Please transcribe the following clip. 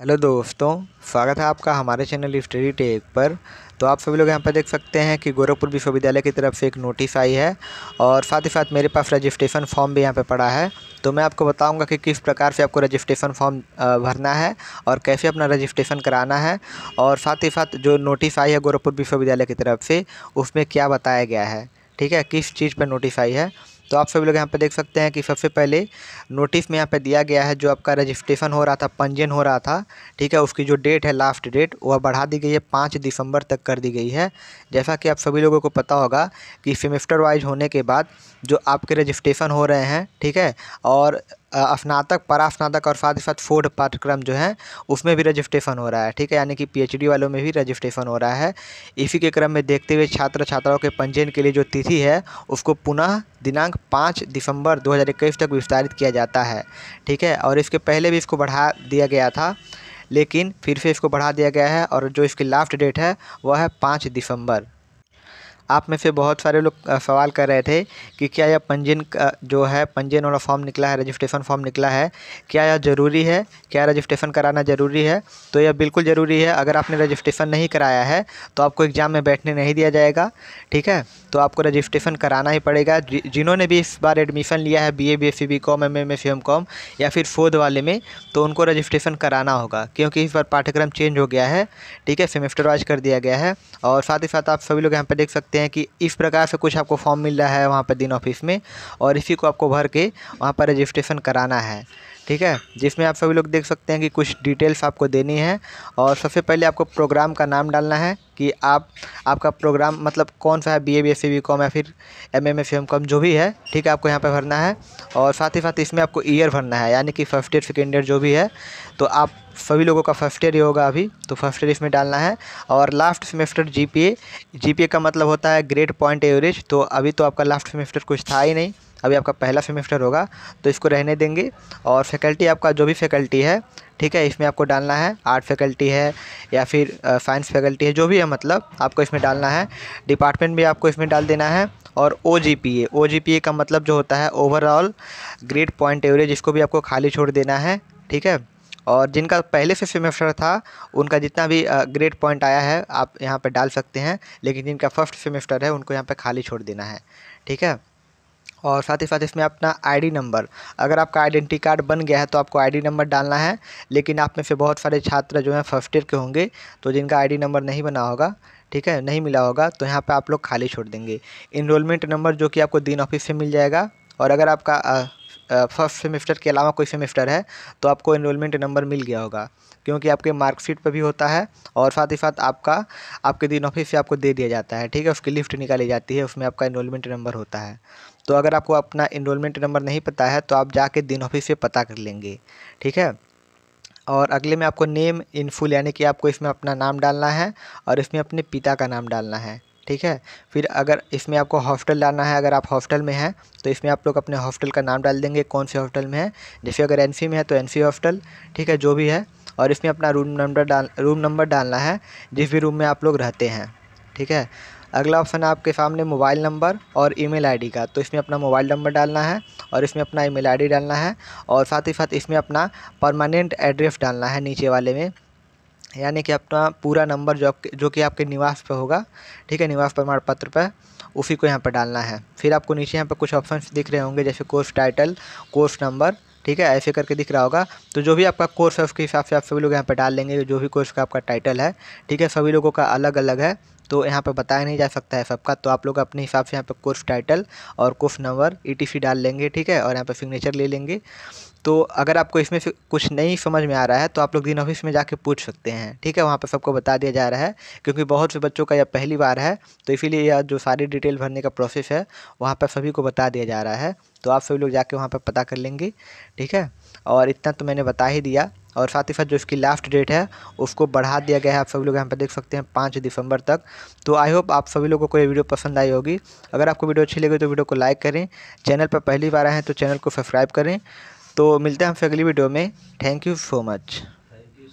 hello दोस्तों स्वागत है आपका हमारे चैनल स्टडी टेक पर तो आप सभी लोग यहाँ पर देख सकते हैं कि गोरखपुर विश्वविद्यालय की तरफ से एक नोटिस आई है और साथ ही साथ मेरे पास रजिस्ट्रेशन फॉर्म भी यहाँ पर पड़ा है तो मैं आपको बताऊंगा कि किस प्रकार से आपको रजिस्ट्रेशन फॉर्म भरना है और कैसे अपना रजिस्ट्रेशन कराना है और साथ ही साथ जो नोटिस आई है गोरखपुर विश्वविद्यालय की तरफ से उसमें क्या बताया गया है ठीक है किस चीज़ पर नोटिस आई है तो आप सभी लोग यहाँ पे देख सकते हैं कि सबसे पहले नोटिस में यहाँ पे दिया गया है जो आपका रजिस्ट्रेशन हो रहा था पंजीयन हो रहा था ठीक है उसकी जो डेट है लास्ट डेट वह बढ़ा दी गई है पाँच दिसंबर तक कर दी गई है जैसा कि आप सभी लोगों को पता होगा कि सेमेस्टर वाइज होने के बाद जो आपके रजिस्ट्रेशन हो रहे हैं ठीक है और स्नातक परास्नातक और साथ ही साथ फोर्थ पाठ्यक्रम जो है उसमें भी रजिस्ट्रेशन हो रहा है ठीक है यानी कि पीएचडी वालों में भी रजिस्ट्रेशन हो रहा है इसी के क्रम में देखते हुए छात्र छात्राओं के पंजीयन के लिए जो तिथि है उसको पुनः दिनांक पाँच दिसंबर इक्कीस तक विस्तारित किया जाता है ठीक है और इसके पहले भी इसको बढ़ा दिया गया था लेकिन फिर से इसको बढ़ा दिया गया है और जो इसकी लास्ट डेट है वह है पाँच दिसंबर आप में से बहुत सारे लोग सवाल कर रहे थे कि क्या यह पंजीन जो है पंजीन वाला फॉर्म निकला है रजिस्ट्रेशन फॉर्म निकला है क्या यह ज़रूरी है क्या रजिस्ट्रेशन कराना ज़रूरी है तो यह बिल्कुल ज़रूरी है अगर आपने रजिस्ट्रेशन नहीं कराया है तो आपको एग्ज़ाम में बैठने नहीं दिया जाएगा ठीक है तो आपको रजिस्ट्रेशन कराना ही पड़ेगा जिन्होंने भी इस बार एडमिशन लिया है B A B S C B com M M S M com या फिर फोर्थ वाले में तो उनको रजिस्ट्रेशन कराना होगा क्योंकि इस बार पाठ्यक्रम चेंज हो गया है ठीक है सेमेस्टर वाइज कर दिया गया है और साथ ही साथ आप सभी लोग यहाँ पर देख सकते सकते हैं कि इस प्रकार से कुछ आपको फॉर्म मिल रहा है वहाँ पर दिन ऑफिस में और इसी को आपको भर के वहाँ पर रजिस्ट्रेशन कराना है ठीक है जिसमें आप सभी लोग देख सकते हैं कि कुछ डिटेल्स आपको देनी है और सबसे पहले आपको प्रोग्राम का नाम डालना है कि आप आपका प्रोग्राम मतलब कौन सा है B A B S C B com या फिर M M S M com जो भी है ठीक है आपको यहाँ पर भरना है और साथ ही साथ इसमें आपको ईयर भरना है यानी कि फर्स्ट ईयर सेकेंड ईयर जो भी है तो आप सभी लोगों का फर्स्ट ईयर ही होगा अभी तो फर्स्ट ईयर इसमें डालना है और last semester G P A G P A का मतलब होता है ग्रेड पॉइंट एवरेज तो अभी तो आपका लास्ट सेमेस्टर कुछ था ही नहीं अभी आपका पहला सेमेस्टर होगा तो इसको रहने देंगे और फैकल्टी आपका जो भी फैकल्टी है ठीक है इसमें आपको डालना है आर्ट फैकल्टी है या फिर साइंस फैकल्टी है जो भी है मतलब आपको इसमें डालना है डिपार्टमेंट भी आपको इसमें डाल देना है और ओ जी P A O ji P A का मतलब जो होता है ओवरऑल ग्रेड पॉइंट एवरेज इसको भी आपको खाली छोड़ देना है ठीक है और जिनका पहले से सेमेस्टर था उनका जितना भी ग्रेड पॉइंट आया है आप यहाँ पर डाल सकते हैं लेकिन जिनका फर्स्ट सेमेस्टर है उनको यहाँ पर खाली छोड़ देना है ठीक है और साथ ही साथ इसमें अपना आईडी नंबर अगर आपका आइडेंटी कार्ड बन गया है तो आपको आईडी नंबर डालना है लेकिन आप में से बहुत सारे छात्र जो हैं फर्स्ट ईयर के होंगे तो जिनका आईडी नंबर नहीं बना होगा ठीक है नहीं मिला होगा तो यहाँ पर आप लोग खाली छोड़ देंगे इनरोलमेंट नंबर जो कि आपको दिन ऑफिस से मिल जाएगा और अगर आपका फर्स्ट सेमेस्टर के अलावा कोई सेमेस्टर है तो आपको इनरोलमेंट नंबर मिल गया होगा क्योंकि आपके मार्कशीट पर भी होता है और साथ ही साथ आपका आपके दिन ऑफिस से आपको दे दिया जाता है ठीक है उसकी लिफ्ट निकाली जाती है उसमें आपका इनरोलमेंट नंबर होता है तो अगर आपको अपना इनरोलमेंट नंबर नहीं पता है तो आप जाके दिन ऑफिस पे पता कर लेंगे ठीक है और अगले में आपको नेम इन फुल यानी कि आपको इसमें अपना नाम डालना है और इसमें अपने पिता का नाम डालना है ठीक है फिर अगर इसमें आपको हॉस्टल डालना है अगर आप हॉस्टल में हैं तो इसमें आप लोग अपने हॉस्टल का नाम डाल देंगे कौन से हॉस्टल में है जैसे अगर एन में है तो एन हॉस्टल ठीक है जो भी है और इसमें अपना रूम नंबर डाल रूम नंबर डालना है जिस भी रूम में आप लोग रहते हैं ठीक है अगला ऑप्शन है आपके सामने मोबाइल नंबर और ईमेल आईडी का तो इसमें अपना मोबाइल नंबर डालना है और इसमें अपना ईमेल आईडी डालना है और साथ ही साथ इसमें अपना परमानेंट एड्रेस डालना है नीचे वाले में यानी कि अपना पूरा नंबर जो जो कि आपके निवास पर होगा ठीक है निवास प्रमाण पत्र पर उसी को यहाँ पर डालना है फिर आपको नीचे यहाँ पर कुछ ऑप्शन दिख रहे होंगे जैसे कोर्स टाइटल कोर्स नंबर ठीक है ऐसे करके दिख रहा होगा तो जो भी आपका कोर्स है उसके हिसाब से आप सभी लोग यहाँ पर डाल लेंगे जो भी कोर्स का आपका टाइटल है ठीक है सभी लोगों का अलग अलग है तो यहाँ पर बताया नहीं जा सकता है सबका तो आप लोग अपने हिसाब से यहाँ पर कोर्स टाइटल और कोर्स नंबर ई डाल लेंगे ठीक है और यहाँ पर सिग्नेचर ले लेंगे तो अगर आपको इसमें से कुछ नहीं समझ में आ रहा है तो आप लोग दिन ऑफिस में जाके पूछ सकते हैं ठीक है वहाँ पर सबको बता दिया जा रहा है क्योंकि बहुत से बच्चों का यह पहली बार है तो इसीलिए यह जो सारी डिटेल भरने का प्रोसेस है वहाँ पर सभी को बता दिया जा रहा है तो आप सभी लोग जाके वहाँ पर पता कर लेंगे ठीक है और इतना तो मैंने बता ही दिया और साथ ही साथ जो इसकी लास्ट डेट है उसको बढ़ा दिया गया है आप सभी लोग यहाँ पर देख सकते हैं पाँच दिसंबर तक तो आई होप आप सभी लोगों को ये वीडियो पसंद आई होगी अगर आपको वीडियो अच्छी लगी तो वीडियो को लाइक करें चैनल पर पहली बार आए हैं तो चैनल को सब्सक्राइब करें तो मिलते हैं हमसे अगली वीडियो में थैंक यू सो मच